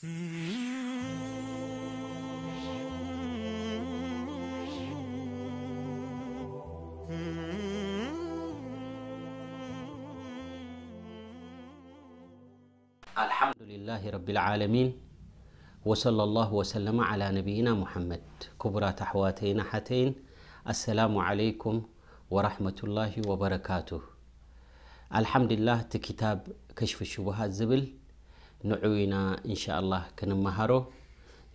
الحمد لله رب العالمين وصلى الله وسلم على نبينا محمد كبرى تحواتين حتين السلام عليكم ورحمة الله وبركاته الحمد لله تكتاب كشف الشبهات زبل ንዑኢና እንሻላ ክንመሃሮ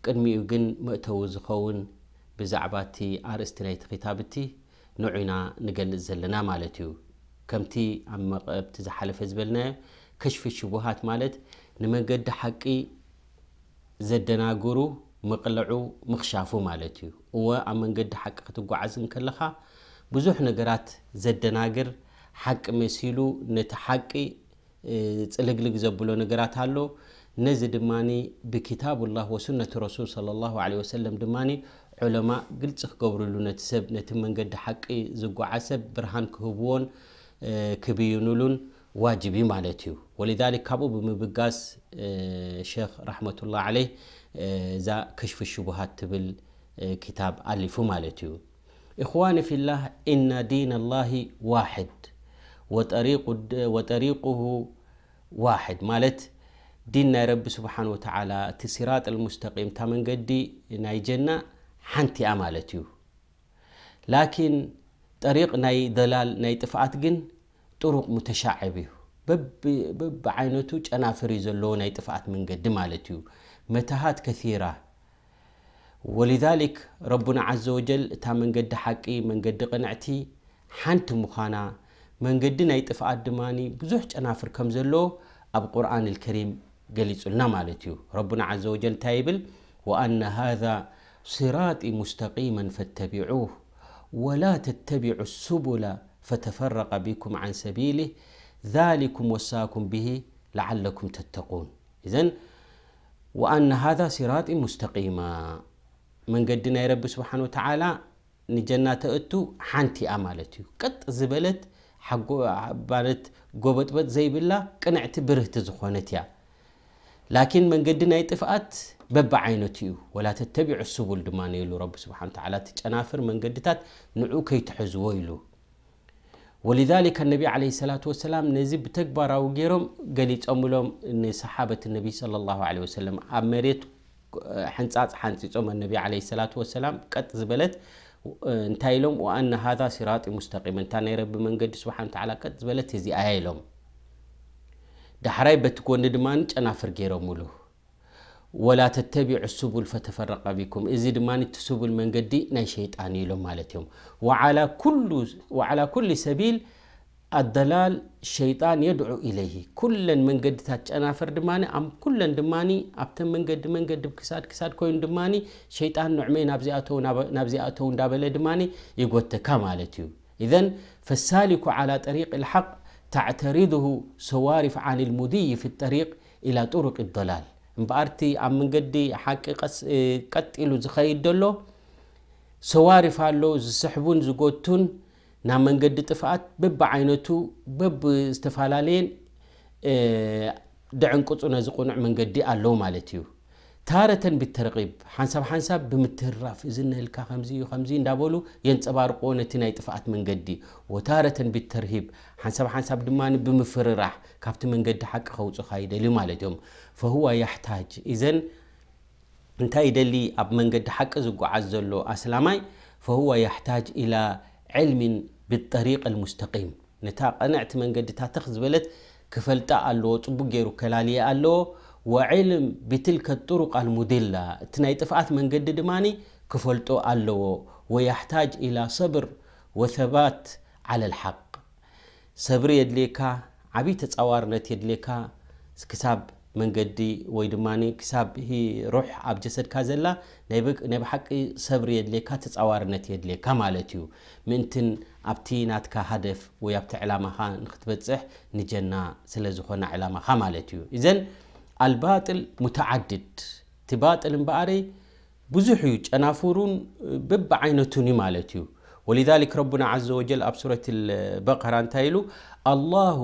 ቅድሚኡ ግን መእተው ዝኸውን ብዛዕባ እቲ ኣርእስቲ ናይቲ ከታብቲ ንዑኢና ንገልፅ ዘለና ማለት እዩ ከምቲ ኣብ መቐብቲ ዝሓለፈ ዝበልና ከሽፊ ሽቡሃት ማለት ንመንገዲ ሓቂ ዘደናግሩ ምቕልዑ ምክሻፉ ማለት እዩ እዎ ኣብ መንገዲ ሓቂ ክትጓዓዝ ከለካ ብዙሕ ነገራት ዘደናግር ሓቂ መሲሉ ነቲ ሓ ፅልግልግ ዘብሎ ነገራት ኣሎ ነዚ ድማ ብክታብ ላ ወሱነት ረሱል صለ ላ ለ ወሰለም ድማ ዑለማ ግልፂ ክገብርሉ ነቲ ሰብ ነቲ መንገዲ ሓቂ ዝጓዓ ሰብ ብርሃን ክህብዎን ክብይንሉን ዋጅብ ማለት እዩ ወሊዛሊክ ካብኡ ብምብጋስ ሸክ ራሕመትላ ዓለይ እዛ ከሽፊ ሽቡሃት ትብል ክታብ ኣሊፉ ማለት እዩ እኽዋኒ ፊላህ እና ዲን ላሂ ዋሕድ وطريق وطريقه واحد مالت ديننا رب سبحانه وتعالى تسيرات المستقيم تامن قدي ناي جنة حنتي أمالتيو لكن طريق ناي دلال ناي تفعات جن طرق متشعبه بب بب عينتوج أنا فريز اللون ناي تفعات من قد مالتيو متاهات كثيرة ولذلك ربنا عز وجل تامن قد حقي من قد قنعتي حنت مخانا من قدنا يتفع الدماني بزوحج أنافر زلو أب قرآن الكريم قلت لنا مالتيو ربنا عز وجل تايبل وأن هذا صراطي مستقيما فاتبعوه ولا تتبعوا السبل فتفرق بكم عن سبيله ذلكم وساكم به لعلكم تتقون إذن وأن هذا صراطي مستقيما من قدنا يا رب سبحانه وتعالى نجنا تأتو حانتي أمالتيو كت زبلت ማት ጎበጥበጥ ዘይብላ ቅንዕቲ ብርህቲ ዝኾነት እያ ላኪን መንገዲ ናይ ጥፍኣት በቢ ዓይነቱ እዩ ወላ ተተቢዑ ስቡል ድማ ነኢሉ ረቢ ስብሓን ተላ ትጨናፍር መንገድታት ንዑ ከይትሕዝዎ ኢሉ ወሊዛሊከ ነቢ ዓለ ሰላት ወሰላም ነዚ ብተግባራዊ ገይሮም ገሊፆምሎም ንሰሓበት ነቢ ለ ላ ለ ወሰለም ኣብ መሬት ሕንፃፅ ሓንፂፆም ነቢ ዓለ ሰላት ወሰላም ቀጥ ዝበለት እንታይ ኢሎም ወኣና ሃذ ሲራጢ ሙስተቂም እንታ ናይ ረቢ መንገዲ ስብሓን ተዓላ ቀጥ ዝበለት እዚኣያ ኢሎም ዳሕራይ በቲ ጎኒ ድማ ጨናፍር ገይሮምሉ ወላ ተተቢዑ ስቡል ፈተፈረቀ ቢኩም እዚ ድማ እቲ ስቡል መንገዲ ናይ ሸይጣን ኢሎም ማለት እዮም ወዓላ ኩሉ ሰቢል الدلال الشيطان يدعو إليه كل من قد تجنا فرد ماني أم كل دماني أبتم من قد من قد بكساد كساد كوين دماني شيطان نعمي نبزي نابزياته دابل دماني يقول تكامالتيو إذن فالسالك على طريق الحق تعترضه سوارف عن المدي في الطريق إلى طرق الضلال بارتي أم من قد حق قتلو زخيد دلو سوارف الله زسحبون زقوتون ናብ መንገዲ ጥፍኣት በብ ዓይነቱ በብ ዝተፈላለየን ደዕንቅፁ ነዝቕኑዕ መንገዲ ኣለዉ ማለት እዩ ታረተን ብተርቒብ ሓንሳብ ሓንሳብ ብምትርራፍ እዚ ንልካ ከምዚ ዩ ከምዚ እንዳበሉ የንፀባርቆ ነቲ ናይ ጥፍኣት መንገዲ ወታረተን ብተርሂብ ሓንሳብ ሓንሳብ ድማ ብምፍርራሕ ካብቲ መንገዲ ሓቂ ከውፅካ ይደልዩ ማለት እዮም ፈሁዋ ያሕታጅ ዘን እንታይ ይደሊ ኣብ መንገዲ ሓቂ ዝጓዓዝ ዘሎ ኣስላማይ ዋ ታጅ علم بالطريق المستقيم نتا قنعت من قد تاتخذ بلت كفلتا اللو طبو غيرو كلالي اللو وعلم بتلك الطرق المدلة تناي تفعات من قد دماني كفلتو اللو ويحتاج إلى صبر وثبات على الحق صبر يدليكا عبيت اوارنت يدليكا كتاب من جدي ويدماني كساب هي روح عب جسد كازلا نبك نبحق صبر يدلي كاتس أوار نت يدلي كمالتيو من تن نات كهدف ويا بت علامة خان خطبت صح نجنا سلزخون علامة خمالتيو إذن الباطل متعدد تباطل بعري بزحوج أنا فورون بب عينتوني مالتيو ولذلك ربنا عز وجل أب البقران تايلو الله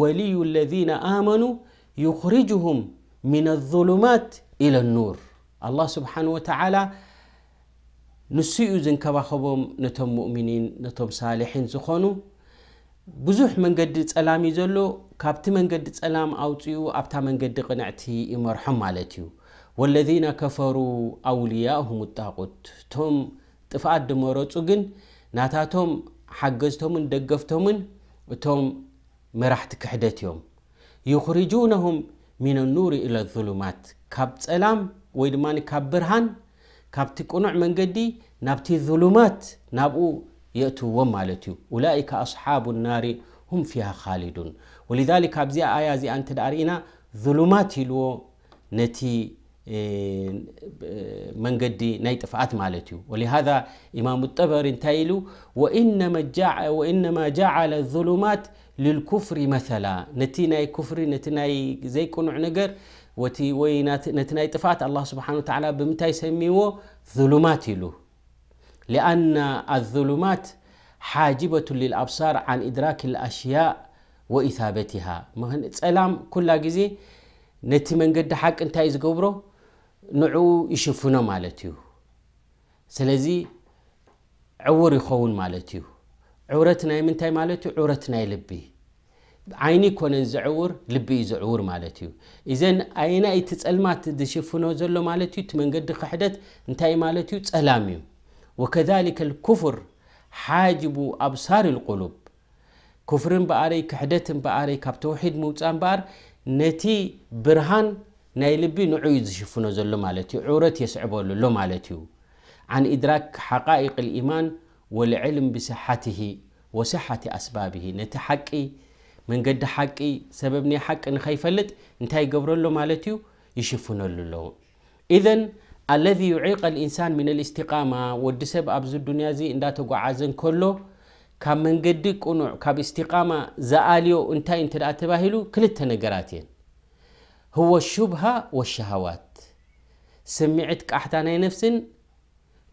ولي الذين آمنوا يخرجهم من الظلمات إلى النور الله سبحانه وتعالى نسيئو زن كباخبوم نتم مؤمنين نتم صالحين زخونو بزوح من قد تسألام يزولو كابت من قد تسألام أوتيو أبتا من قد قنعتي إمرحم مالتيو والذين كفروا أولياءهم التاقود توم تفاد دموروتو قن ناتا توم حقزتهم دقفتهم توم مرحت كحدتهم يخرجونهم من النور إلى الظلمات كاب سلام ويدماني كاب برهان كاب تقنع من قدي نابتي الظلمات نابو يأتوا مالتيو أولئك أصحاب النار هم فيها خالدون ولذلك أبزي آية زي أنت دارينا ظلمات لو نتي መንገዲ ናይ ጥፍኣት ማለት እዩ ወሊሃذ ኢማም ጠበሪ እንታይ ኢሉ ወኢነማ ጃዓለ ظሉማት ልልኩፍሪ መላ ነቲ ናይ ኩፍሪ ነቲ ናይ ዘይቅኑዕ ነገር ወይ ነቲ ናይ ጥፋት ኣላ ስብሓን ላ ብምንታይ ሰሚዎ ظሉማት ኢሉ لأن الظሉማት ሓጅበة للኣብሳር عን إድራክ الኣሽያء وኢثበትሃ ፀላም ኩላ ግዜ ነቲ መንገዲ ሓቂ እንታይ ዝገብሮ ንዕኡ ይሽፍኖ ማለት እዩ ስለዚ ዕውር ይኸውን ማለት እዩ ዕውረት ናይ ምንታይ ማለት እዩ ዕውረት ናይ ልቢ ዓይኒ ኮነን ዘዕውር ልቢ እዩ ዘዕውር ማለት እዩ እዘን ኣይና እቲ ፀልማት ዝሽፍኖ ዘሎ ማለት እዩ እቲ መንገዲ ክሕደት እንታይ ማለት እዩ ፀላም እዩ ወከሊከ ልኩፍር ሓጅቡ ኣብሳር ልቁሉብ ኩፍርን በኣረይ ክሕደትን በኣረይ ካብ ተውሒድ ምውፃእ እምበኣር ነቲ ብርሃን ناي لبي نعيد شفنا زلو مالتي عورت يسعبو لو مالتيو عن إدراك حقائق الإيمان والعلم بصحته وصحة أسبابه نتحقي من قد حقي سببني حق إن خيفلت انتاي قبرو لو مالتيو يشفنا لو إذن الذي يعيق الإنسان من الاستقامة والدسب أبزو الدنيا زي انداتو قعازن كله كان من قد كونو كاب استقامة زآليو انتاي انتر أتباهلو كلتا نقراتين هو الشبهة والشهوات سمعت كأحتا ناي نفس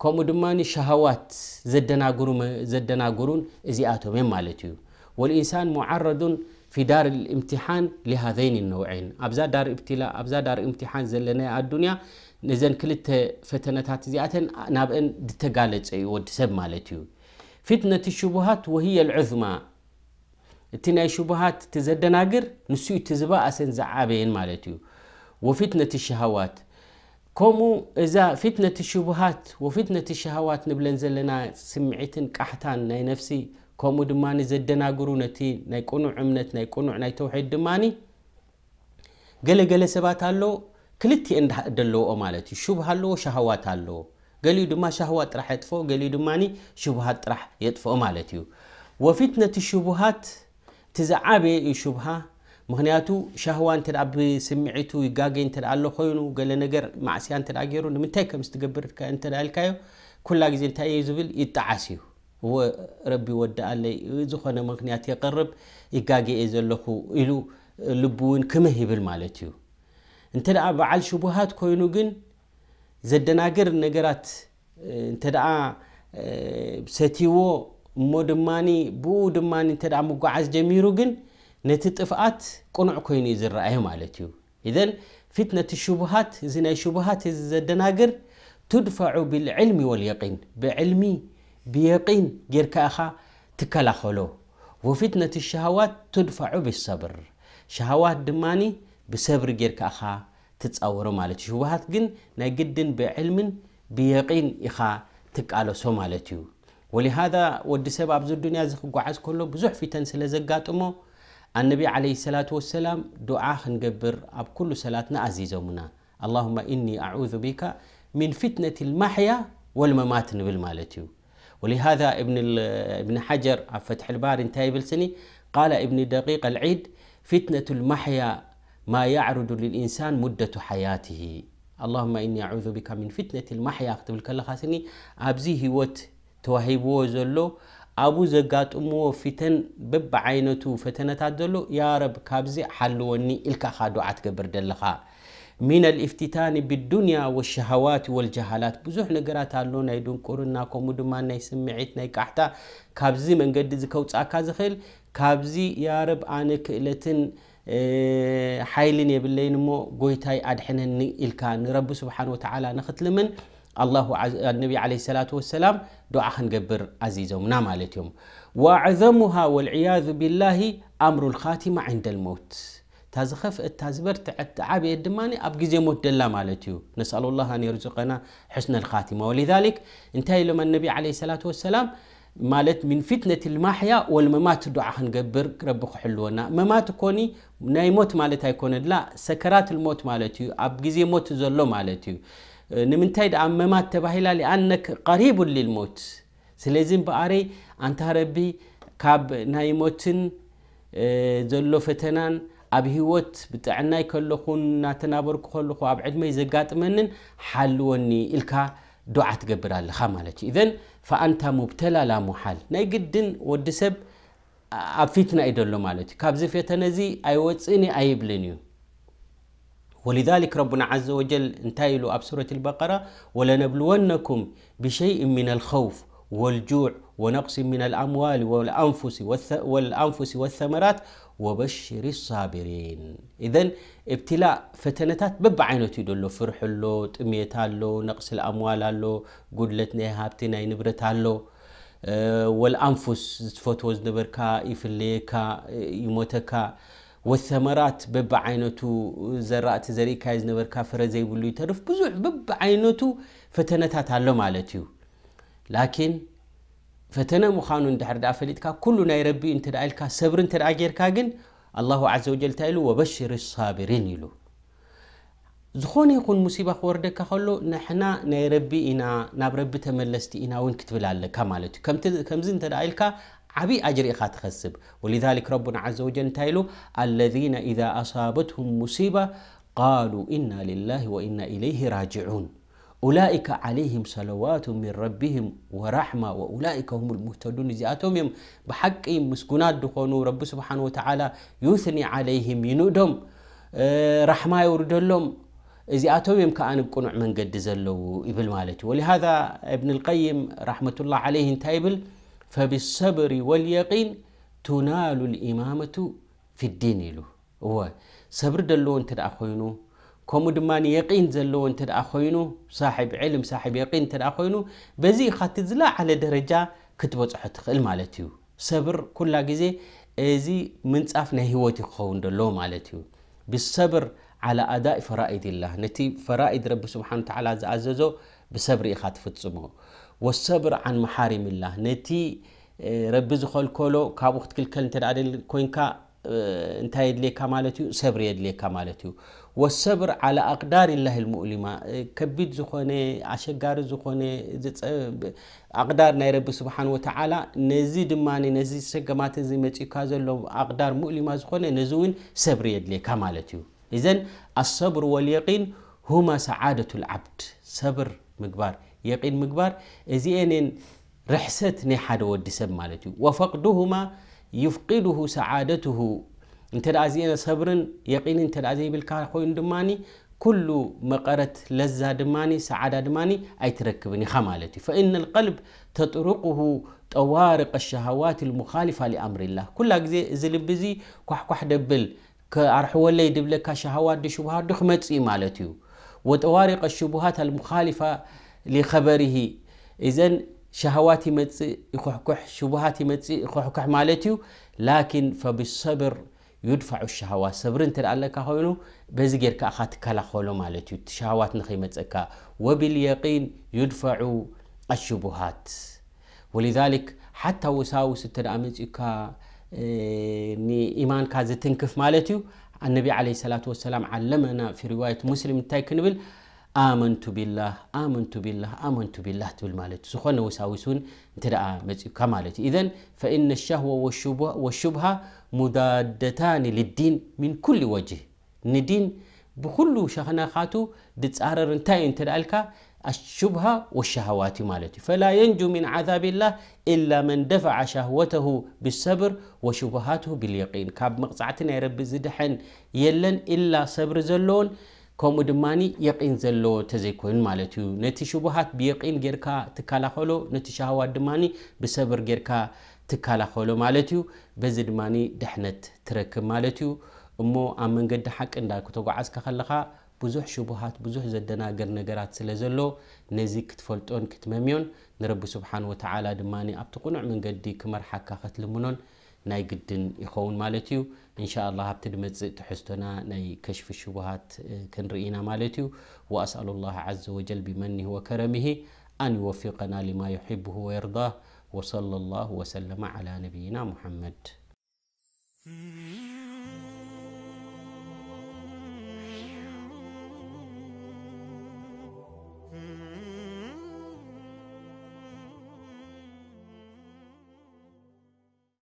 كم دماني شهوات زدنا قرون زدنا قرون إزياتهم مالتيو والإنسان معرض في دار الامتحان لهذين النوعين أبزا دار ابتلاء أبزا دار امتحان زلنا الدنيا نزن كل فتنة زياتن نابن دتقالت أي ود مالتيو فتنة الشبهات وهي العظمى እቲ ናይ ሽቡሃት እቲ ዘደናግር ንስኡ እቲ ዝባእሰን ዝዓበየን ማለት እዩ ወፊትነቲ ሸሃዋት ከምኡ እዛ ፊትነቲ ሽቡሃት ወፊትነቲ ሸሃዋት ንብለን ዘለና ስምዒትን ቃሕታን ናይ ነፍሲ ከምኡ ድማ ዘደናግሩ ነቲ ናይ ቁኑዕ እምነት ናይ ቁኑዕ ናይ ተውሒድ ድማኒ ገለገለ ሰባት ኣሎ ክልቲአን ደለዎኦ ማለት እዩ ሽቡሃ ኣለዎ ሸሃዋት ኣለዎ ገሊኡ ድማ ሻህዋት ጥራሕ የጥፍኦ ገሊኡ ድማ ሽቡሃት ጥራሕ የጥፍኦ ማለት እዩ ወፊትነቲ ሽቡሃት እቲ ዝዓበየ እዩ ሽብሃ ምክንያቱ ሻህዋ እተ ብስምዒቱ ይጋገይ እተ ኣሎ ኮይኑ ገለ ነገር ማእስያ እተ ገይሩ ንምንታይ ከም ዝትገብር እተልካዮ ኩላ ግዜ እንታይ እዩ ዝብል ይጣዓስ እዩ ረቢ ወዳኣለይ ዝኾነ ምክንያት የቀርብ ይጋግአ ዘለኹ ኢሉ ልቡ እውን ክምህ ይብል ማለት እዩ እንተ ደኣ በዓል ሽቡሃት ኮይኑ ግን ዘደናግር ነገራት እንተ ደኣ ሰቲዎ እሞ ድማ ብኡ ድማ እንተ ምጓዓዝ ጀሚሩ ግን ነቲ ጥፍኣት ቁኑዕ ኮይኑ እዩ ዝረአዩ ማለት እዩ እዘን ፊትነቲ ሽቡሃት እዚ ናይ ሽቡሃት እዚ ዘደናግር ትድፋዑ ብልዕልሚ ወልየቂን ብዕልሚ ብየቂን ጌርካ ኢኻ ትከላኸሎ ወፊትነቲ ሸሃዋት ትድፋዑ ብሰብር ሸሃዋት ድማኒ ብሰብሪ ጌርካ ኢኻ ትፃወሮ ማለት እዩ ሽቡሃት ግን ናይ ግድን ብዕልምን ብየቂን ኢኻ ትቃለሶ ማለት እዩ ولهذا ودي سبع أبز الدنيا زخ قعز كله بزح في تنسل زجات أمه النبي عليه الصلاة والسلام دعاء نجبر أب كل سلاتنا عزيز ومنا اللهم إني أعوذ بك من فتنة المحيا والممات بالمالتيو ولهذا ابن ابن حجر فتح البار انتهى بالسني قال ابن دقيق العيد فتنة المحيا ما يعرض للإنسان مدة حياته اللهم إني أعوذ بك من فتنة المحيا أكتب الكل خاسني أبزي هوت ተዋሂብዎ ዘሎ ኣብኡ ዘጋጥምዎ ፊተን በብዓይነቱ ፈተነታት ዘሎ ያ ረብ ካብዚ ሓልወኒ ኢልካ ካ ድዓ ትገብር ደለካ ሚና ልኢፍትታን ብዱንያ ወሸሃዋት ወልጃሃላት ብዙሕ ነገራት ኣሎ ናይ ድንቁርና ከምኡ ድማ ናይ ስምዒት ናይ ቃሕታ ካብዚ መንገዲ ዝከውፃካ ዝክእል ካብዚ ያ ረብ ኣነ ክእለትን ሓይልን የብለይን ሞ ጎይታይ ኣድሕነኒ ኢልካ ንረቢ ስብሓ ወተ ንክትልምን ነብ ለ ላ ሰላም دعاء نقبر عزيزة ومنا نعم مالتهم وعظمها والعياذ بالله أمر الخاتمة عند الموت تازخف التازبر تعت عبي الدماني أبقي زي موت دلا مالتيو نسأل الله أن يرزقنا حسن الخاتمة ولذلك انتهي لما النبي عليه الصلاة والسلام مالت من فتنة المحيا والممات دعاء نقبر رب حلونا ممات كوني نايموت مالت كوند لا سكرات الموت مالتيو أبقي زي موت زلو مالتيو ንምንታይ ኣ መማት ተባሂላሊኣነ ቀሪቡ ልል ሞት ስለዚ በኣረይ ኣንታ ረቢ ካብ ናይ ሞትን ዘሎ ፈተናን ኣብ ሂወት ብጣዕናይ ከለኹን እናተናበርኩ ከልኩ ኣብ ዕድመይ ዘጋጥመኒን ሓልወኒ ኢልካ ድዓ ትገብር ኣለኻ ማለት እዩ ዘን ፈአንታ ሙብተላላሙሓል ናይ ግድን ወዲ ሰብ ኣብ ፊትና ኢደሎ ማለት እዩ ካብዚ ፈተነ ዚ ኣይወፅኒ ኣይብልን እዩ ولذلك ربنا عز وجل انتهي له سورة البقرة ولنبلونكم بشيء من الخوف والجوع ونقص من الأموال والأنفس والأنفس والثمرات وبشر الصابرين إذا ابتلاء فتنتات بب عينቱ ሎ فرح له تميت له نقص الأموال له قلت ናይ ሃብቲ ናይ والأنفس ኣሎ والأንفስ يفليكا يموتكا ወሰመራት በቢ ዓይነቱ ዘራእቲ ዘርእካ ዝነበርካ ፍረ ዘይብሉ ይተርፍ ብዙሕ በብ ዓይነቱ ፈተነታት ኣሎ ማለት እዩ ላኪን ፈተነ ምዃኑ ድሕሪ ፈሊጥካ ኩሉ ናይ ረቢ እተ ኢልካ ሰብሪ እተ ጌርካ ግን ኣ ዘ ወል እንታይ ወበሽር ሳብሪን ሉ ዝኾነ ይኹን ሙሲባ ክወርደካ ከሎ ንሕና ናይ ረቢ ኢና ናብ ረቢ ተመለስቲ ኢና ውን ክትብል ኣለካ ዩ ከምዚ እተ ኢልካ عبي أجر إخات خسب ولذلك ربنا عز وجل تايلو الذين إذا أصابتهم مصيبة قالوا إنا لله وإنا إليه راجعون أولئك عليهم صلوات من ربهم ورحمة وأولئك هم المهتدون زياتهم بحق مسكنات دخونوا رب سبحانه وتعالى يثني عليهم ينودهم آه، رحمة يوردلهم زياتهم يم كأن بقنع من قد زلوا إبل مالتي ولهذا ابن القيم رحمة الله عليه تايبل فبالصبر واليقين تنال الإمامة في الدين له هو صبر دلون تدع خوينو كم دمان يقين زلون تدع خوينو صاحب علم صاحب يقين تدع خوينو بزي خط على درجة كتبوا تحت خلم على تيو صبر كل جزء أزي من تعرف نهيوتي خون دلوم على تيو بالصبر على أداء فرائض الله نتي فرائض رب سبحانه وتعالى عز أززو بصبر إخاتفت سمو لሰብ ع مርም ላ ነቲ ዝልከሎ ካብ ትክከ የድ ድ ሰብ عل ኣقዳርላ ؤ ከቢድ ዝ ሸጋሪ ዳር ይ ዚ ሰ ካ ሎ ዳር ማ ኮነ ዚ ሰብሪ የድ ዩ ዘ لብ لን ሰدة لዓድ ግር يقين مقبار زين رحست نحد ودي سب مالتي وفقدهما يفقده سعادته انت عزيز صبر يقين انت عزيز بالكارخوي دماني كل مقرة لذة دماني سعادة دماني أي تركبني خمالتي فإن القلب تطرقه طوارق الشهوات المخالفة لأمر الله كل أجزي زلبزي كح كح دبل كأرحو اللي دبل كشهوات دشبهات دخمت مالتي وطوارق الشبهات المخالفة لخبره إذن شهوات يمتسي شبهاتي شبهات يمتسي يخحكح مالتيو لكن فبالصبر يدفع الشهوات صبر انت لألك هونو بزجر كأخات كلا خولو مالتيو شهوات نخي متسكا وباليقين يدفع الشبهات ولذلك حتى وساوس ترامتك كا إيه، إيمان كازتنكف مالتيو النبي عليه الصلاة والسلام علمنا في رواية مسلم تايكنبل آمنت بالله آمنت بالله آمنت بالله تبل مالت سخون وساوسون ترى دعا مزيب كمالت إذن فإن الشهوة والشبهة, والشبهة مدادتان للدين من كل وجه ندين بكل شخنا خاتو دتس أرر انتاي انت دعالك الشبهة والشهوات مالت فلا ينجو من عذاب الله إلا من دفع شهوته بالصبر وشبهاته باليقين كاب مقصعتنا يا رب زدحن يلن إلا صبر زلون ከምኡ ድማ የቒን ዘሎ ተዘይኮይኑ ማለት እዩ ነቲ ሽቡሃት ብየቒን ጌርካ ትከላኸሎ ነቲ ሻህዋት ድማ ብሰብር ጌርካ ትከላኸሎ ማለት እዩ በዚ ድማ ድሕነት ትረክብ ማለት እዩ እሞ ኣብ መንገዲ ሓቂ እንዳ ክተጓዓዝካ ከለኻ ብዙሕ ሽቡሃት ብዙሕ ዘደናገር ነገራት ስለ ዘሎ ነዚ ክትፈልጦን ክትመምዮን ንረቢ ስብሓን ወተዓላ ድማ ኣብቲ ቁኑዕ መንገዲ ክመርሓካ ክትልምኖን ناي قدن يخون مالتيو إن شاء الله هبتد مزق تحستنا ناي كشف الشبهات كن رئينا مالتيو وأسأل الله عز وجل بمنه وكرمه أن يوفقنا لما يحبه ويرضاه وصلى الله وسلم على نبينا محمد